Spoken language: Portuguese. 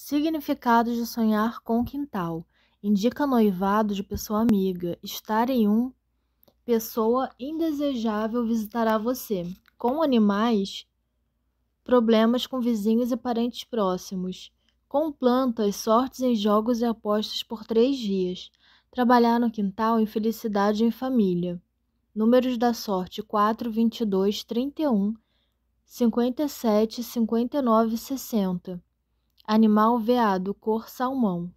Significados de sonhar com quintal. Indica noivado de pessoa amiga. Estar em um pessoa indesejável visitará você. Com animais, problemas com vizinhos e parentes próximos. Com plantas, sortes em jogos e apostas por três dias. Trabalhar no quintal em felicidade em família. Números da sorte 4, 22, 31, 57, 59 e 60 animal veado cor salmão.